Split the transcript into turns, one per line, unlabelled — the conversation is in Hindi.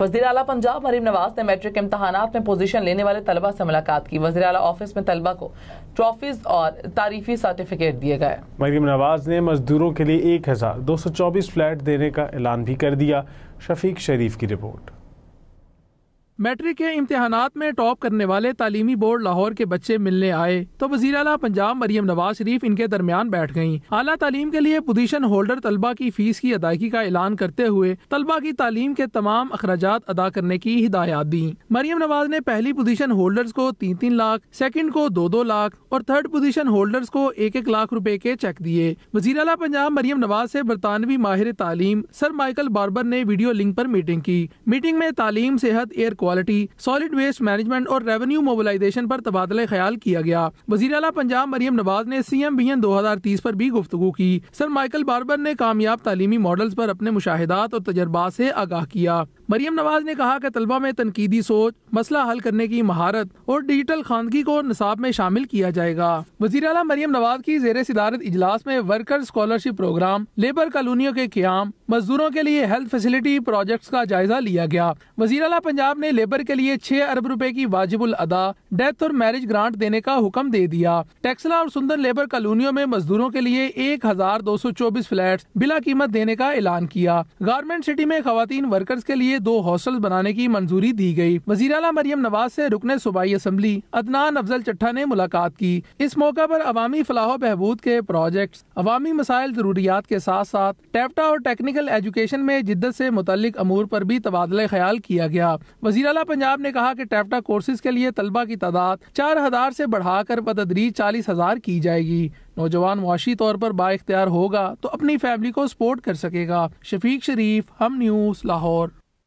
वजी अला पंजाब मरीम नवाज ने मैट्रिक इम्तहान में पोजीशन लेने वाले तलबा से मुलाकात की वजी अला ऑफिस में तलबा को ट्रॉफीज और तारीफी सर्टिफिकेट दिए गए मरीम नवाज ने मजदूरों के लिए एक हजार दो सौ चौबीस फ्लैट देने का ऐलान भी कर दिया शफीक शरीफ की रिपोर्ट मैट्रिक के इम्तहानात में टॉप करने वाले तालीमी बोर्ड लाहौर के बच्चे मिलने आए तो वजी अला पंजाब मरियम नवाज शरीफ इनके दरमियान बैठ गयी अला तालीम के लिए पोजीशन होल्डर तलबा की फीस की अदायगी का ऐलान करते हुए तलबा की तालीम के तमाम अखराज अदा करने की हिदायत दी मरियम नवाज ने पहली पोजिशन होल्डर्स को तीन तीन लाख सेकेंड को दो दो लाख और थर्ड पोजीशन होल्डर्स को एक एक लाख रूपए के चेक दिए वजी अला पंजाब मरियम नवाज ऐसी बरतानवी माहिर तालीम सर माइकल बार्बर ने वीडियो लिंक आरोप मीटिंग की मीटिंग में तालीम सेहत air quality solid waste management और रेवेन्यू मोबिलाइजेशन आरोप तबादला ख्याल किया गया वजी अला पंजाब मरियम नवाज ने सी एम बी एन दो हजार तीस आरोप भी गुफ्तु की सर माइकल बार्बर ने कामयाब तालीमी मॉडल आरोप अपने मुशाहदात और तजर्बा ऐसी आगाह किया मरीम नवाज ने कहा कि तलबा में तनकीदी सोच मसला हल करने की महारत और डिजिटल खानगी को नसाब में शामिल किया जाएगा वजी अला मरीम नवाज की जेर सिदारत इजलास में वर्कर स्कॉलरशिप प्रोग्राम लेबर कॉलोनियों के क्याम मजदूरों के लिए हेल्थ फैसिलिटी प्रोजेक्ट का जायजा लिया गया वजी अला पंजाब ने लेबर के लिए छह अरब रूपए की वाजिबुल अदा डेथ और मैरिज ग्रांट देने का हुक्म दे दिया टेक्सला और सुंदर लेबर कॉलोनियों में मजदूरों के लिए एक हजार दो सौ चौबीस फ्लैट बिला कीमत देने का ऐलान किया गारमेंट सिटी में खातन वर्कर्स के लिए लिए दो हॉस्टल बनाने की मंजूरी दी गयी वजी अला मरियम नवाज ऐसी रुकने सूबाई असम्बली अदनान अफजल चट्ठा ने मुलाकात की इस मौके आरोप अवामी फलाह बहबूद के प्रोजेक्ट अवामी मसाइल जरूरियात के साथ साथ टैप्टा और टेक्निकल एजुकेशन में जिद्दत ऐसी मुतलिक अमूर आरोप भी तबादला ख्याल किया गया वजी अला पंजाब ने कहा की टैप्टा कोर्सेज के लिए तलबा की तादाद चार हजार ऐसी बढ़ाकर बदरी चालीस हजार की जाएगी नौजवान मुआशी तौर पर बाख्तियार होगा तो अपनी फैमिली को सपोर्ट कर सकेगा शफीक शरीफ हम न्यूज लाहौर